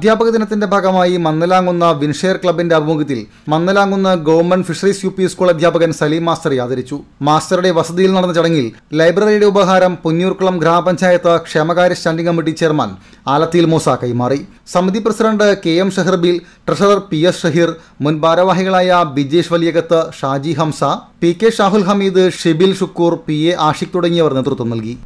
അധ്യാപക ദിനത്തിന്റെ ഭാഗമായി മന്നലാങ്ങുന്ന വിൻഷെയർ ക്ലബിന്റെ ആഭിമുഖ്യത്തിൽ Mannalamkunnu government fisheries U P school അധ്യാപകൻ സലീം മാസ്റ്റർ ആദരിച്ചു മാസ്റ്ററുടെ വസതിയിൽ നടന്ന ചടങ്ങിൽ ലൈബ്രറിയുടെ ഉപഹാരം പുന്നൂർക്കുളം ഗ്രാമപഞ്ചായത്ത് ക്ഷേമകാര്യ standing committee chairman Alathiyil Moosa കൈമാറി സമിതി president K M Sheharbil treasurer P S Shaheer മുൻ ഭാരവാഹികളായ Bijesh Valiyakath Shaji Hamza P K Shahul Hameed Shibil Shukoor P A Ashiq തുടങ്ങിയവർ നേതൃത്വം നൽകി